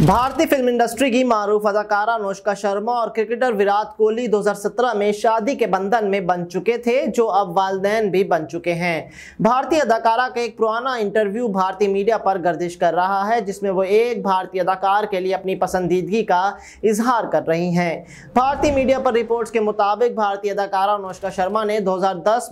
भारतीय film industry की मारूफ अदाकारा अनुष्का शर्मा और क्रिकेटर विराट कोहली 2017 में शादी के बंधन में बन चुके थे जो अब वालदेन भी बन चुके हैं भारतीय अदाकारा का एक पुराना इंटरव्यू भारतीय मीडिया पर गर्दिश कर रहा है जिसमें वो एक भारतीय अदाकार के लिए अपनी पसंदीदगी का इजहार कर रही हैं भारतीय मीडिया पर रिपोर्ट्स के मुताबिक भारतीय अदाकारा अनुष्का शर्मा ने दो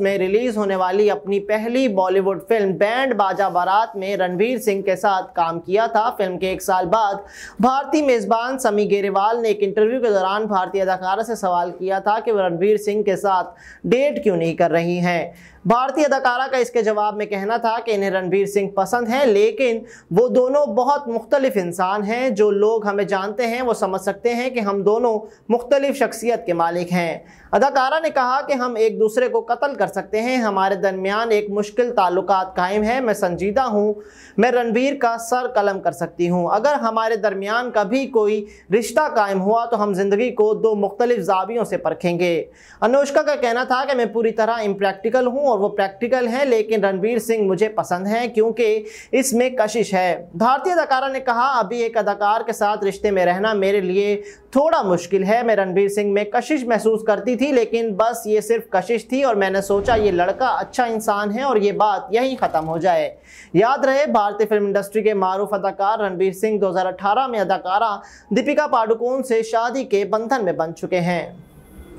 में रिलीज होने वाली अपनी पहली बॉलीवुड फिल्म बैंड बाजा बारात में रणवीर सिंह के साथ काम किया था फिल्म के एक साल बाद भारतीय मेजबान समी गेरेवाल ने एक इंटरव्यू के दौरान भारतीय अदाकारा से सवाल किया था कि रणवीर सिंह के साथ डेट क्यों नहीं कर रही हैं भारतीय अदाकारा का इसके जवाब में कहना था कि इन्हें रणबीर सिंह पसंद हैं लेकिन वो दोनों बहुत मुख्तलिफ इंसान हैं जो लोग हमें जानते हैं वो समझ सकते हैं कि हम दोनों मुख्तलिफ शख्सियत के मालिक हैं अदाकारा ने कहा कि हम एक दूसरे को कत्ल कर सकते हैं हमारे दरमियान एक मुश्किल ताल्लुक कायम है मैं संजीदा हूँ मैं रणबीर का सर कलम कर सकती हूँ अगर हमारे दरमियान कभी कोई रिश्ता कायम हुआ तो हम ज़िंदगी को दो मुख्तलिफ जावियों से परखेंगे अनुष्का का कहना था कि मैं पूरी तरह इम्प्रैक्टिकल हूँ और वो प्रैक्टिकल हैं लेकिन रणवीर सिंह मुझे पसंद हैं क्योंकि इसमें कशिश है भारतीय अदाकारा ने कहा अभी एक अदाकार के साथ रिश्ते में रहना मेरे लिए थोड़ा मुश्किल है मैं रणवीर सिंह में कशिश महसूस करती थी लेकिन बस ये सिर्फ कशिश थी और मैंने सोचा ये लड़का अच्छा इंसान है और ये बात यहीं ख़त्म हो जाए याद रहे भारतीय फिल्म इंडस्ट्री के मारूफ अदाकार रणवीर सिंह 2018 में अदाकारा दीपिका पाडुकोन से शादी के बंधन में बन चुके हैं